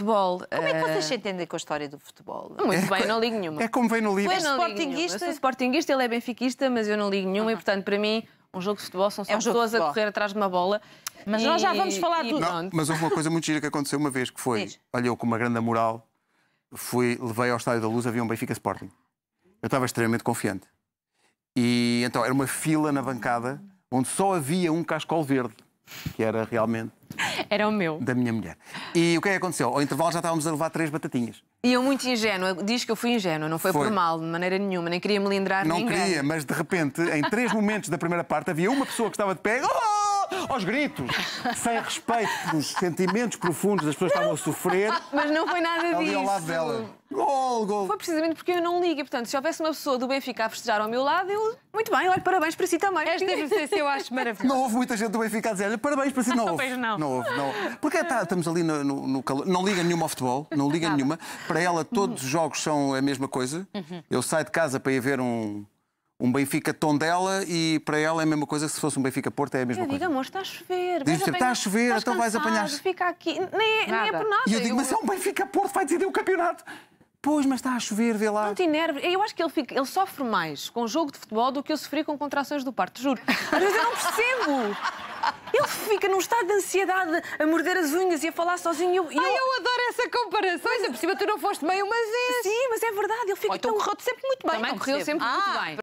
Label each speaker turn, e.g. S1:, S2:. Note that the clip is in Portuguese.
S1: futebol. Como é que vocês se eh, entendem com a história do futebol? Muito bem, é não ligo nenhuma. É como vem no livro. Tu és sportinguista? Eu sou sportinguista, ele é benfiquista, mas eu não ligo nenhuma e, portanto, para mim, um jogo de futebol são é só é um pessoas a correr atrás de uma bola. Mas e... nós já vamos falar e... do
S2: não, Mas houve uma coisa muito gira que aconteceu uma vez que foi, Diz. olha, eu com uma grande moral, fui, levei ao Estádio da Luz, havia um Benfica Sporting. Eu estava extremamente confiante. E então era uma fila na bancada onde só havia um cascol verde, que era realmente. Era o meu. Da minha mulher. E o que é que aconteceu? Ao intervalo já estávamos a levar três batatinhas.
S1: E eu muito ingênua, diz que eu fui ingênua, não foi, foi. por mal, de maneira nenhuma, nem queria melindrar não ninguém. Não queria,
S2: mas de repente, em três momentos da primeira parte, havia uma pessoa que estava de pé... Oh! aos gritos, sem respeito pelos sentimentos profundos das pessoas que estavam a sofrer.
S1: Mas não foi nada ali disso. ao lado dela. Gol, gol. Foi precisamente porque eu não ligo. Portanto, se houvesse uma pessoa do Benfica a festejar ao meu lado, eu. Muito bem, olha, parabéns para si também. Esta FCC eu acho
S2: maravilhosa. Não houve muita gente do Benfica a dizer parabéns para si. Não houve. não. Não houve, não. Porque tá, estamos ali no, no, no, calor. Não liga nenhuma ao futebol, não liga Nada. nenhuma. Para ela, todos os jogos são a mesma coisa. Uhum. Eu saio de casa para ir ver um um Benfica Tondela e para ela é a mesma coisa que se fosse um Benfica Porto, é a mesma eu coisa.
S1: Digo, amor, está a chover. Diz apanhar, está a chover, então cansado, vais apanhar. Fica aqui, nem, nada. É, nem é por nada. E eu digo, eu... mas é um Benfica Porto, vai decidir o campeonato. Pois, mas está a chover, vê lá. Não te enerves. Eu acho que ele, fica, ele sofre mais com o jogo de futebol do que eu sofri com contrações do parto, juro. Às vezes eu não percebo. Ele fica num estado de ansiedade a morder as unhas e a falar sozinho. Eu, eu... Ai, eu adoro essa comparação. Ainda por cima tu não foste meio uma vez. Sim, mas é verdade. Ele fica então tão... correu sempre muito bem. Também correu sempre ah, muito bem.